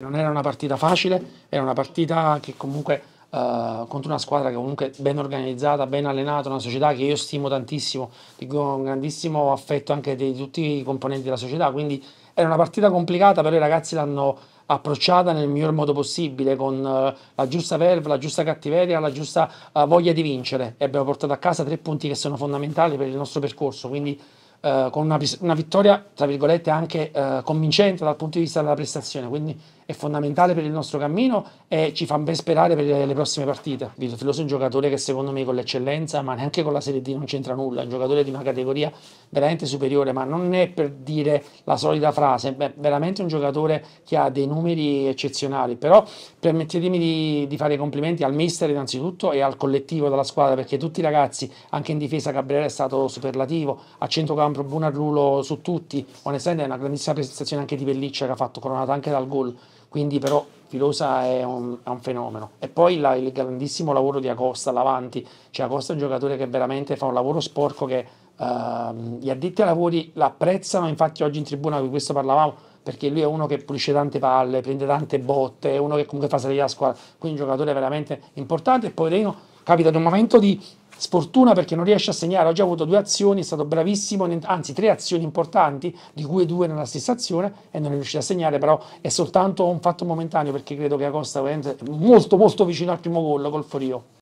Non era una partita facile, era una partita che comunque eh, contro una squadra che comunque ben organizzata, ben allenata, una società che io stimo tantissimo, dico un grandissimo affetto anche di tutti i componenti della società, quindi era una partita complicata, però i ragazzi l'hanno approcciata nel miglior modo possibile, con eh, la giusta verve, la giusta cattiveria, la giusta eh, voglia di vincere e abbiamo portato a casa tre punti che sono fondamentali per il nostro percorso, quindi eh, con una, una, vittoria, tra virgolette, anche eh, convincente dal punto di vista della prestazione, quindi è fondamentale per il nostro cammino e ci fa ben sperare per le, le prossime partite. Vito Filoso è un giocatore che secondo me con l'eccellenza, ma neanche con la Serie D non c'entra nulla, è un giocatore di una categoria veramente superiore, ma non è per dire la solita frase, è veramente un giocatore che ha dei numeri eccezionali, però permettetemi di, di fare i complimenti al mister innanzitutto e al collettivo della squadra, perché tutti i ragazzi, anche in difesa Cabrera è stato superlativo, a centrocampo un buon su tutti. Onestamente è una grandissima prestazione anche di Pelliccia che ha fatto coronata anche dal gol. Quindi però Filosa è un, è un fenomeno. E poi la, il grandissimo lavoro di Acosta all'avanti. Cioè Acosta è un giocatore che veramente fa un lavoro sporco che uh, gli addetti ai lavori l'apprezzano. Infatti oggi in tribuna di questo parlavamo perché lui è uno che pulisce tante palle, prende tante botte, è uno che comunque fa salire la squadra, quindi un giocatore veramente importante. E poi Reno capita in un momento di Sfortuna perché non riesce a segnare, Ho già avuto due azioni, è stato bravissimo, anzi tre azioni importanti, di cui due nella stessa azione e non è riuscito a segnare, però è soltanto un fatto momentaneo perché credo che Acosta è molto molto vicino al primo gol col Forio.